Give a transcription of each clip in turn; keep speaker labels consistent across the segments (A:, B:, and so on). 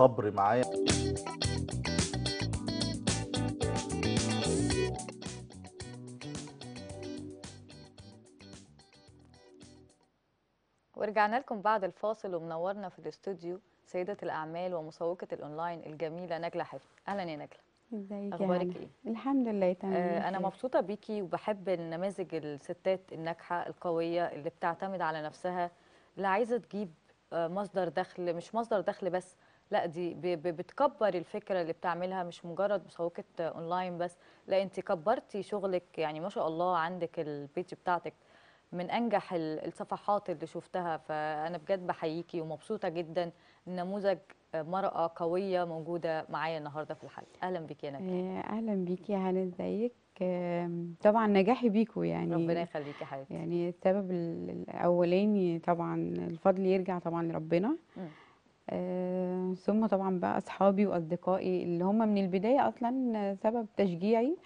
A: صبر معايا ورجعنا لكم بعد الفاصل ومنورنا في الاستوديو سيدة الأعمال ومسوقة الأونلاين الجميلة نجلة حفظ أهلا يا نجلة
B: ازيك اخبارك ايه الحمد لله تمام آه انا
A: مبسوطه بيكي وبحب النماذج الستات الناجحه القويه اللي بتعتمد على نفسها اللي عايزه تجيب آه مصدر دخل مش مصدر دخل بس لا دي بتكبر الفكره اللي بتعملها مش مجرد مسوقه اونلاين بس لا انت كبرتي شغلك يعني ما شاء الله عندك البيج بتاعتك من انجح الصفحات اللي شفتها فانا بجد بحييكي ومبسوطه جدا نموذج مرأة قوية موجودة معايا النهاردة في الحلقة أهلا بيكي يا نجاة
B: آه، أهلا بيكي هانا ازيك طبعا نجاحي بيكوا يعني ربنا يخليكي حياتي يعني السبب الأولاني طبعا الفضل يرجع طبعا لربنا م. آه، ثم طبعا بقى اصحابي واصدقائي اللي هم من البدايه اصلا سبب تشجيعي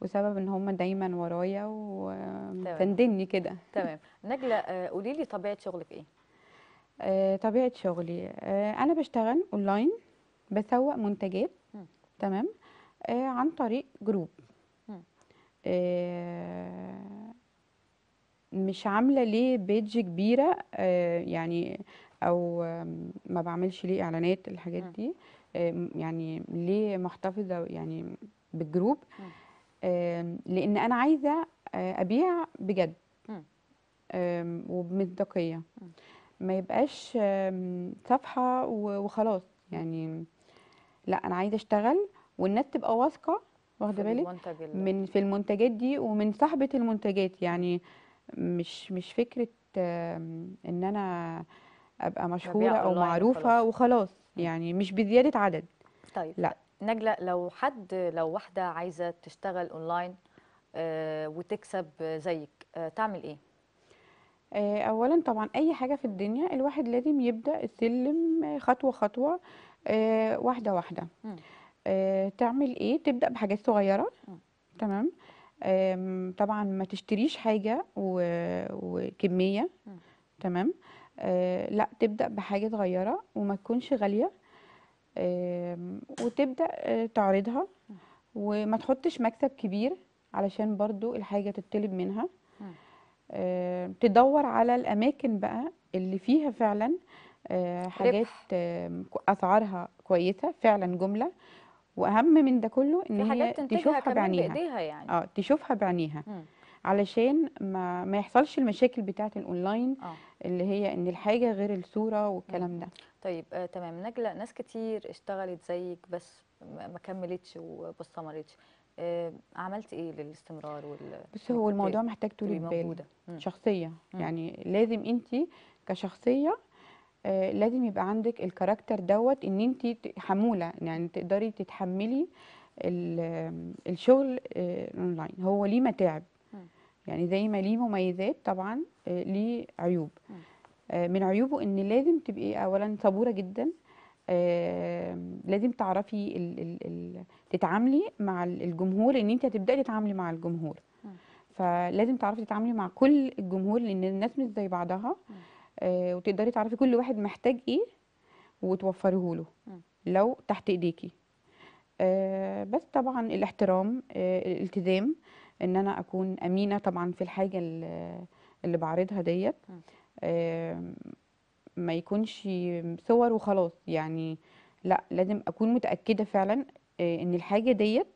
B: وسبب ان هم دايما ورايا وتندني كده تمام
A: نجله آه، قولي لي طبيعه شغلك ايه
B: آه، طبيعه شغلي انا بشتغل اونلاين بسوق منتجات تمام عن طريق جروب مش عامله ليه بيدج كبيره يعني او ما بعملش ليه اعلانات الحاجات دي يعني ليه محتفظه يعني بالجروب لان انا عايزه آه، ابيع بجد وبمصداقيه ما يبقاش صفحه وخلاص يعني لا انا عايزه اشتغل والناس تبقى واثقه واخده بالك من في المنتجات دي ومن صاحبه المنتجات يعني مش مش فكره ان انا ابقى مشهوره او معروفه وخلاص يعني مش بزياده عدد
A: طيب لا نجله لو حد لو واحده عايزه تشتغل اونلاين آه، وتكسب زيك آه، تعمل ايه
B: آه، اولا طبعا اي حاجه في الدنيا الواحد لازم يبدا السلم خطوه خطوه واحده واحده تعمل ايه تبدا بحاجات صغيره م. تمام طبعا ما تشتريش حاجه وكميه م. تمام آه، لا تبدأ بحاجة صغيرة وما تكونش غالية وتبدأ آه، تعرضها وما تحطش مكسب كبير علشان برضو الحاجة تطلب منها تدور على الأماكن بقى اللي فيها فعلا آه، حاجات أسعارها كويسة فعلا جملة وأهم من ده كله إن هي تشوفها بعينيها يعني. اه تشوفها بعينيها علشان ما, ما يحصلش المشاكل بتاعه الاونلاين آه. اللي هي ان الحاجه غير الصوره والكلام ده
A: طيب آه تمام نجله ناس كتير اشتغلت زيك بس ما كملتش وبصمرتش آه عملت ايه للاستمرار وال بس هو الموضوع محتاج طول بال
B: شخصيه مم. يعني لازم انت كشخصيه آه لازم يبقى عندك الكاركتر دوت ان انت حموله يعني تقدري تتحملي الشغل آه، اونلاين هو ليه متاعب يعني زي ما ليه مميزات طبعا آه، ليه عيوب آه، من عيوبه ان لازم تبقي اولا صبوره جدا آه، لازم تعرفي الـ الـ الـ تتعاملي مع الجمهور ان انت هتبداي تتعاملي مع الجمهور فلازم تعرفي تتعاملي مع كل الجمهور لان الناس مش زي بعضها وتقدري تعرفي كل واحد محتاج ايه وتوفريه له لو تحت ايديكي بس طبعا الاحترام الالتزام ان انا اكون امينه طبعا في الحاجه اللي بعرضها ديت ما يكونش صور وخلاص يعني لا لازم اكون متاكده فعلا آه، ان الحاجه ديت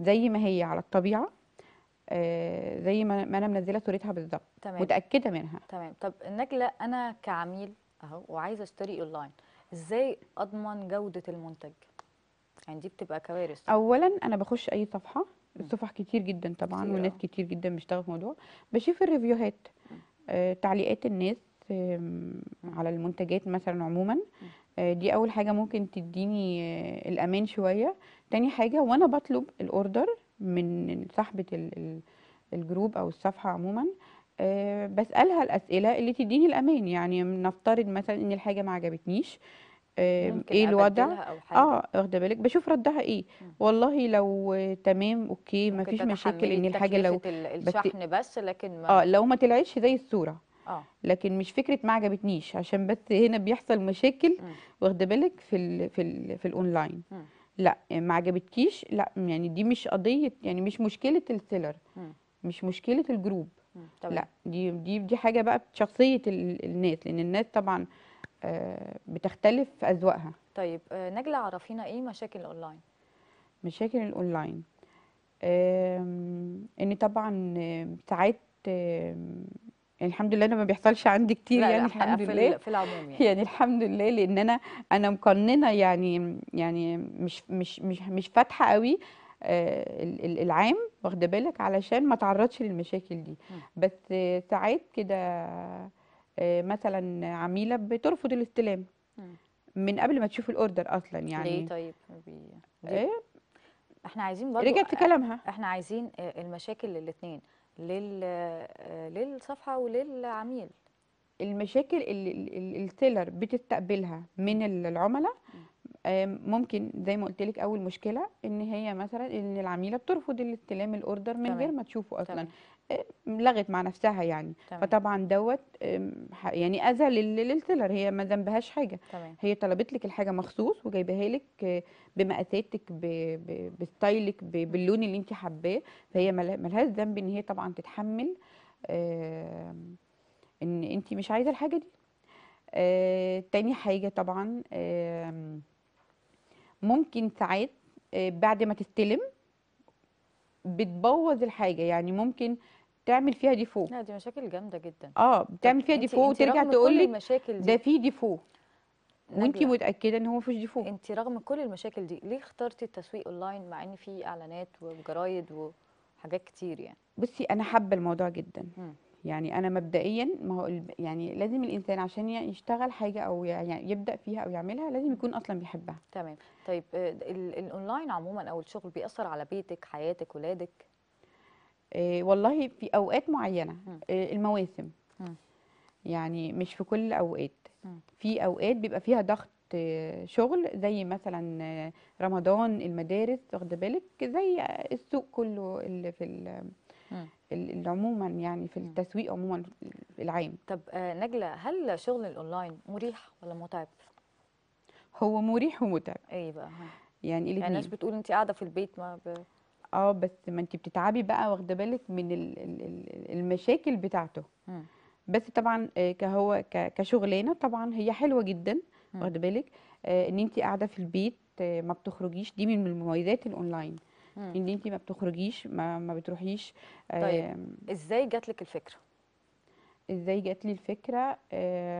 B: زي ما هي على الطبيعه آه، زي ما انا منزله صورتها بالظبط متاكده منها
A: تمام طب نجله انا كعميل اهو وعايزه اشتري اونلاين ازاي اضمن جوده المنتج يعني دي بتبقى كوارث
B: اولا انا بخش اي صفحه صفح كتير جدا طبعا كتير. وناس آه. كتير جدا بيشتغلوا في الموضوع بشوف الريفيوهات آه تعليقات الناس آه على المنتجات مثلا عموما آه دي اول حاجه ممكن تديني آه الامان شويه تاني حاجه وانا بطلب الاوردر من صاحبه الجروب او الصفحه عموما آه، بسالها الاسئله اللي تديني الامان يعني نفترض مثلا ان الحاجه ما عجبتنيش ايه الوضع اه واخده بالك بشوف ردها ايه مم. والله لو تمام اوكي ما فيش مشاكل ان الحاجه لو الشحن
A: بس لكن ما اه
B: لو ما طلعتش زي الصوره آه. لكن مش فكره ما عجبتنيش عشان بس هنا بيحصل مشاكل واخده بالك في الـ في الـ في الاونلاين لا ما عجبتكيش لا يعني دي مش قضيه يعني مش مشكله السيلر مش مشكله الجروب طبعا. لا دي دي دي حاجه بقى شخصيه الناس لان الناس طبعا آه، بتختلف اذواقها
A: طيب آه، نجلة عرفينا ايه مشاكل الاونلاين
B: مشاكل الاونلاين ان طبعا ساعات يعني الحمد لله انا ما بيحصلش عندي كتير لا يعني لا الحمد في لله في العموم يعني. يعني الحمد لله لان انا انا مقننه يعني يعني مش مش مش مش فاتحه قوي آه، العام واخده بالك علشان ما تعرضش للمشاكل دي بس ساعات كده آه، مثلا عميله بترفض الاستلام من قبل ما تشوف الاوردر اصلا يعني ليه طيب إيه؟
A: احنا عايزين برضه رجعت في آه، كلامها احنا عايزين آه، المشاكل للاثنين لل للصفحه وللعميل
B: المشاكل اللي السيلر بتستقبلها من العملاء ممكن زي ما قلت لك اول مشكله ان هي مثلا ان العميله بترفض الاستلام الاوردر من غير ما تشوفه اصلا تمام. لغت مع نفسها يعني تمام. فطبعا دوت يعني اذى للسيلر هي ما ذنبهاش حاجه تمام. هي طلبت لك الحاجه مخصوص وجايباها لك آه، بمقاساتك بستايلك باللون اللي انت حباه فهي ملهاش ذنب ان هي طبعا تتحمل ان انت مش عايزه الحاجه دي آه، تاني حاجه طبعا ممكن ساعات آه، بعد ما تستلم بتبوظ الحاجه يعني ممكن تعمل فيها ديفو لا
A: دي مشاكل جامده
B: جدا اه بتعمل فيها ديفو وترجع تقول لي ده في ديفو وانت متاكده ان
A: هو مفيش ديفو انت رغم كل المشاكل دي ليه اخترتي التسويق اونلاين مع ان في اعلانات وجرايد وحاجات كتير يعني
B: بصي انا حابه الموضوع جدا م. يعني انا مبدئيا ما هو يعني لازم الانسان عشان يشتغل حاجه او يعني يبدا فيها او يعملها لازم يكون اصلا بيحبها تمام
A: طيب آه، الاونلاين عموما او الشغل بيأثر على بيتك حياتك
B: ولادك آه، والله في اوقات معينه آه، المواسم يعني مش في كل اوقات في اوقات بيبقى فيها ضغط آه، شغل زي مثلا رمضان المدارس واخده بالك زي السوق كله اللي في عموما يعني في التسويق عموما العام طب نجله هل شغل الاونلاين مريح ولا متعب هو مريح ومتعب ايه بقى يعني الاثنين يعني الناس
A: بتقول انت قاعده في البيت ما ب...
B: اه بس ما انت بتتعبي بقى واخده بالك من المشاكل بتاعته م. بس طبعا آه، كهو كشغلانه طبعا هي حلوه جدا واخده بالك آه، ان انت قاعده في البيت آه، ما بتخرجيش دي من مميزات الاونلاين ان انت ما بتخرجيش ما, ما بتروحيش طيب ازاي جات لك الفكره ازاي جات لي الفكره